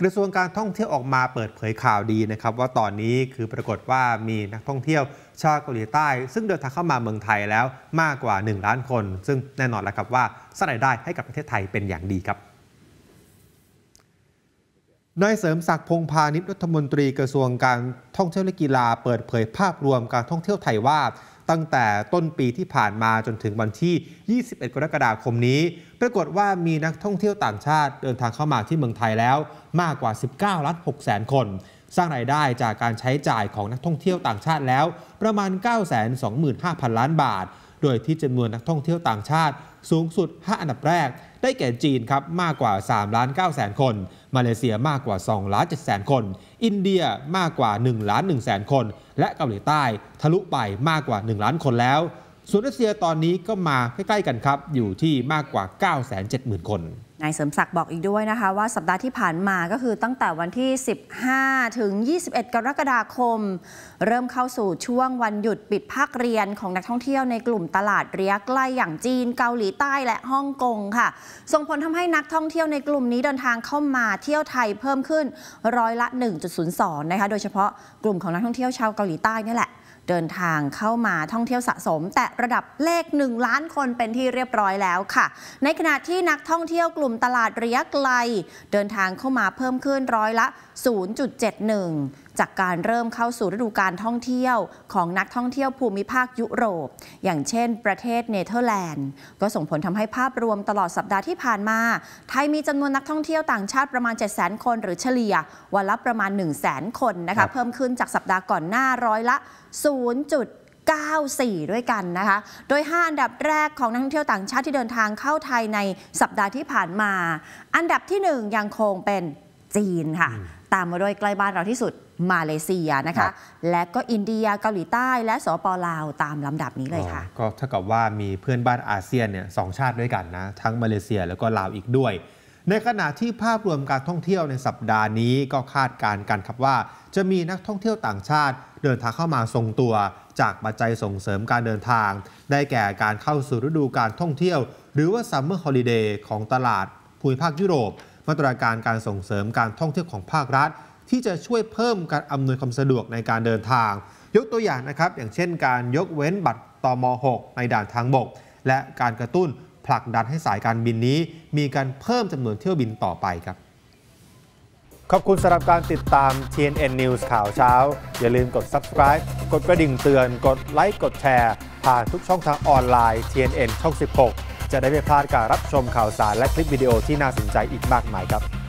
กระทรวงการท่องเที่ยวออกมาเปิดเผยข่าวดีนะครับว่าตอนนี้คือปรากฏว่ามีนักท่องเที่ยวชาวเกาหลีใต้ ซึ่งเดินทางเข้ามาเมืองไทยแล้วมากกว่า1ล้านคน ซึ่งแน่นอนแล้วครับว่าสร้างรายได้ให้กับประเทศไทยเป็นอย่างดีครับนายเสริมศักดิ์พงพาณิชย์รัฐมนตรีกระทรวงการท่องเที่ยวและกีฬา เปิดเผยภาพรวมการท่องเที่ยวไทยว่าตั้งแต่ต้นปีที่ผ่านมาจนถึงวันที่ 21 กรกฎาคมนี้ ปรากฏว่ามีนักท่องเที่ยวต่างชาติเดินทางเข้ามาที่เมืองไทยแล้วมากกว่า 19ล้าน6แสนคน สร้างรายได้จากการใช้จ่ายของนักท่องเที่ยวต่างชาติแล้วประมาณ 925,000ล้านบาทโดยที่จำนวนนักท่องเที่ยวต่างชาติ สูงสุด 5อันดับแรก ได้แก่ จีนครับมากกว่า3ล้าน9แสนคน มาเลเซียมากกว่า2ล้าน7แสนคน อินเดียมากกว่า1ล้าน1แสนคน และเกาหลีใต้ ทะลุไปมากกว่า 1 ล้านคนแล้วส่วนรัสเซียตอนนี้ก็มาใกล้ ๆ กันครับ อยู่ที่มากกว่า 970,000 คน นายเสริมศักดิ์บอกอีกด้วยนะคะว่าสัปดาห์ที่ผ่านมาก็คือตั้งแต่วันที่ 15 ถึง 21 กรกฎาคม เริ่มเข้าสู่ช่วงวันหยุดปิดภาคเรียนของนักท่องเที่ยวในกลุ่มตลาดเรียใกล้อย่างจีนเกาหลีใต้และฮ่องกงค่ะ ส่งผลทำให้นักท่องเที่ยวในกลุ่มนี้เดินทางเข้ามาเที่ยวไทยเพิ่มขึ้นร้อยละ 1.02นะคะโดยเฉพาะกลุ่มของนักท่องเที่ยวชาวเกาหลีใต้นี่แหละเดินทางเข้ามาท่องเที่ยวสะสม แต่ระดับเลข 1 ล้านคนเป็นที่เรียบร้อยแล้วค่ะ ในขณะที่นักท่องเที่ยวกลุ่มตลาดระยะไกล เดินทางเข้ามาเพิ่มขึ้นร้อยละ 0.71 จากการเริ่มเข้าสู่ฤดูการท่องเที่ยว ของนักท่องเที่ยวภูมิภาคยุโรป อย่างเช่นประเทศเนเธอร์แลนด์ก็ส่งผลทำให้ภาพรวมตลอดสัปดาห์ที่ผ่านมาไทยมีจำนวนนักท่องเที่ยวต่างชาติประมาณ 700,000คนหรือเฉลี่ยวันละประมาณ 100,000คนนะคะเพิ่มขึ้นจากสัปดาห์ก่อนหน้าร้อยละ0 0.94 ด้วยกันนะคะ โดย 5 อันดับแรกของนักท่องเที่ยวต่างชาติที่เดินทางเข้าไทยในสัปดาห์ที่ผ่านมา อันดับที่ 1 ยังคงเป็นจีนค่ะ ตามมาด้วยใกล้บ้านเราที่สุดมาเลเซียนะคะ และก็อินเดียเกาหลีใต้และสปลาวตามลำดับนี้เลยค่ะก็เท่ากับว่ามีเพื่อนบ้านอาเซียนเนี่ยสองชาติด้วยกันนะทั้งมาเลเซียแล้วก็ลาวอีกด้วยในขณะที่ภาพรวมการท่องเที่ยวในสัปดาห์นี้ก็คาดการณ์กันครับว่า จะมีนักท่องเที่ยวต่างชาติเดินทางเข้ามาทรงตัว จากปัจจัยส่งเสริมการเดินทาง ได้แก่การเข้าสู่ฤดูการท่องเที่ยว หรือว่าซัมเมอร์ฮอลิเดย์ของตลาดภูมิภาคยุโรปมาตรการการส่งเสริมการท่องเที่ยวของภาครัฐ ที่จะช่วยเพิ่มการอำนวยความสะดวกในการเดินทาง ยกตัวอย่างนะครับ อย่างเช่น การยกเว้นบัตรตม6ในด่านทางบก และการกระตุ้นผลักดันให้สายการบินนี้มีการเพิ่มจำนวนเที่ยวบินต่อไปครับ ขอบคุณสำหรับการติดตาม TNN News ข่าวเช้า อย่าลืมกด subscribe กดกระดิ่งเตือน กดไลค์ กดแชร์ผ่านทุกช่องทางออนไลน์ TNN ช่อง 16 จะได้ไม่พลาดการรับชมข่าวสารและคลิปวิดีโอที่น่าสนใจอีกมากมายครับ